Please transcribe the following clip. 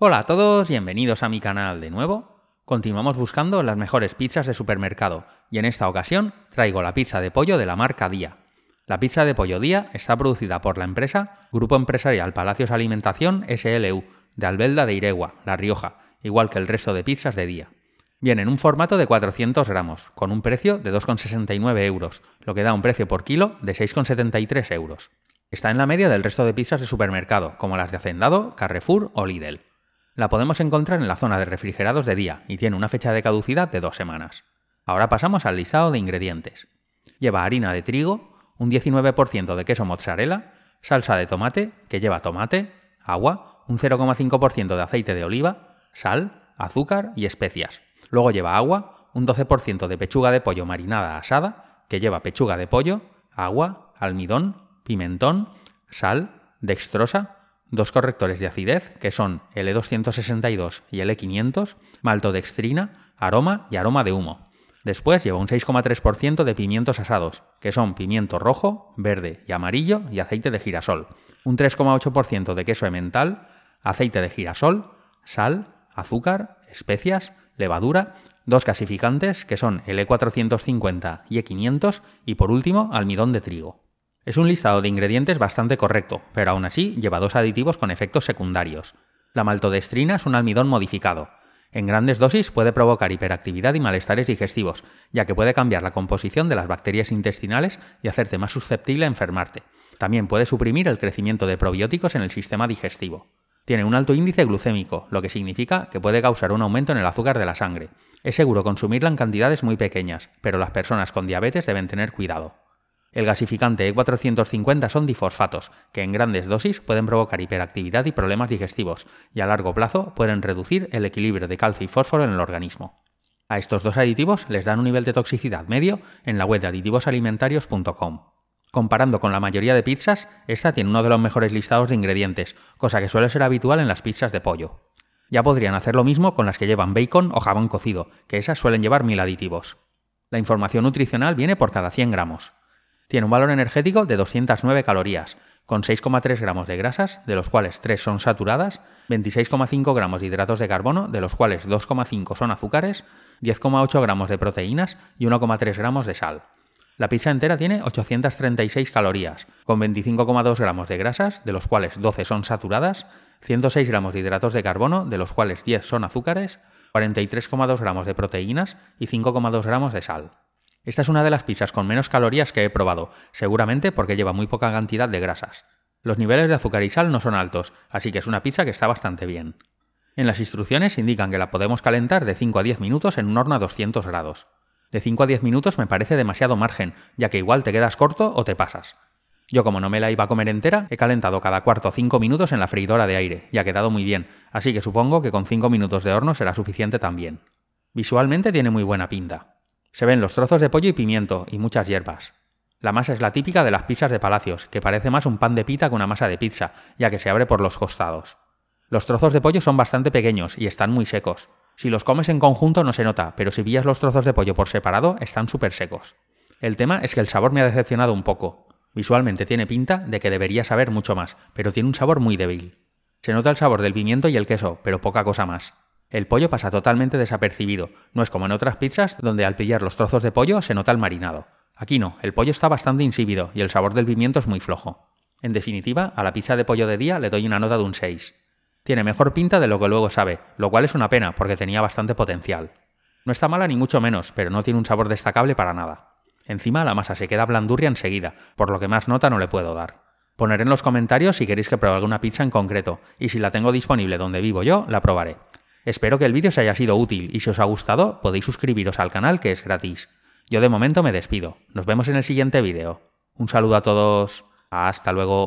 Hola a todos, bienvenidos a mi canal de nuevo. Continuamos buscando las mejores pizzas de supermercado y en esta ocasión traigo la pizza de pollo de la marca Día. La pizza de pollo Día está producida por la empresa Grupo Empresarial Palacios Alimentación SLU de Albelda de Iregua, La Rioja, igual que el resto de pizzas de Día. Viene en un formato de 400 gramos, con un precio de 2,69 euros, lo que da un precio por kilo de 6,73 euros. Está en la media del resto de pizzas de supermercado, como las de Hacendado, Carrefour o Lidl. La podemos encontrar en la zona de refrigerados de día y tiene una fecha de caducidad de dos semanas. Ahora pasamos al listado de ingredientes. Lleva harina de trigo, un 19% de queso mozzarella, salsa de tomate, que lleva tomate, agua, un 0,5% de aceite de oliva, sal, azúcar y especias. Luego lleva agua, un 12% de pechuga de pollo marinada asada, que lleva pechuga de pollo, agua, almidón, pimentón, sal, dextrosa, dos correctores de acidez, que son L262 e y L500, e maltodextrina, aroma y aroma de humo. Después lleva un 6,3% de pimientos asados, que son pimiento rojo, verde y amarillo y aceite de girasol. Un 3,8% de queso emmental, aceite de girasol, sal, azúcar, especias, levadura, dos casificantes que son L450 e y E500 y por último almidón de trigo. Es un listado de ingredientes bastante correcto, pero aún así lleva dos aditivos con efectos secundarios. La maltodestrina es un almidón modificado. En grandes dosis puede provocar hiperactividad y malestares digestivos, ya que puede cambiar la composición de las bacterias intestinales y hacerte más susceptible a enfermarte. También puede suprimir el crecimiento de probióticos en el sistema digestivo. Tiene un alto índice glucémico, lo que significa que puede causar un aumento en el azúcar de la sangre. Es seguro consumirla en cantidades muy pequeñas, pero las personas con diabetes deben tener cuidado. El gasificante E450 son difosfatos, que en grandes dosis pueden provocar hiperactividad y problemas digestivos, y a largo plazo pueden reducir el equilibrio de calcio y fósforo en el organismo. A estos dos aditivos les dan un nivel de toxicidad medio en la web de aditivosalimentarios.com. Comparando con la mayoría de pizzas, esta tiene uno de los mejores listados de ingredientes, cosa que suele ser habitual en las pizzas de pollo. Ya podrían hacer lo mismo con las que llevan bacon o jabón cocido, que esas suelen llevar mil aditivos. La información nutricional viene por cada 100 gramos. Tiene un valor energético de 209 calorías, con 6,3 gramos de grasas, de los cuales 3 son saturadas, 26,5 gramos de hidratos de carbono, de los cuales 2,5 son azúcares, 10,8 gramos de proteínas y 1,3 gramos de sal. La pizza entera tiene 836 calorías, con 25,2 gramos de grasas, de los cuales 12 son saturadas, 106 gramos de hidratos de carbono, de los cuales 10 son azúcares, 43,2 gramos de proteínas y 5,2 gramos de sal. Esta es una de las pizzas con menos calorías que he probado, seguramente porque lleva muy poca cantidad de grasas. Los niveles de azúcar y sal no son altos, así que es una pizza que está bastante bien. En las instrucciones indican que la podemos calentar de 5 a 10 minutos en un horno a 200 grados. De 5 a 10 minutos me parece demasiado margen, ya que igual te quedas corto o te pasas. Yo como no me la iba a comer entera, he calentado cada cuarto 5 minutos en la freidora de aire y ha quedado muy bien, así que supongo que con 5 minutos de horno será suficiente también. Visualmente tiene muy buena pinta. Se ven los trozos de pollo y pimiento, y muchas hierbas. La masa es la típica de las pizzas de palacios, que parece más un pan de pita que una masa de pizza, ya que se abre por los costados. Los trozos de pollo son bastante pequeños y están muy secos. Si los comes en conjunto no se nota, pero si pillas los trozos de pollo por separado, están súper secos. El tema es que el sabor me ha decepcionado un poco. Visualmente tiene pinta de que debería saber mucho más, pero tiene un sabor muy débil. Se nota el sabor del pimiento y el queso, pero poca cosa más. El pollo pasa totalmente desapercibido, no es como en otras pizzas donde al pillar los trozos de pollo se nota el marinado. Aquí no, el pollo está bastante insípido y el sabor del pimiento es muy flojo. En definitiva, a la pizza de pollo de día le doy una nota de un 6. Tiene mejor pinta de lo que luego sabe, lo cual es una pena porque tenía bastante potencial. No está mala ni mucho menos, pero no tiene un sabor destacable para nada. Encima la masa se queda blandurria enseguida, por lo que más nota no le puedo dar. Poner en los comentarios si queréis que pruebe alguna pizza en concreto, y si la tengo disponible donde vivo yo, la probaré. Espero que el vídeo os haya sido útil y si os ha gustado podéis suscribiros al canal que es gratis. Yo de momento me despido. Nos vemos en el siguiente vídeo. Un saludo a todos. Hasta luego.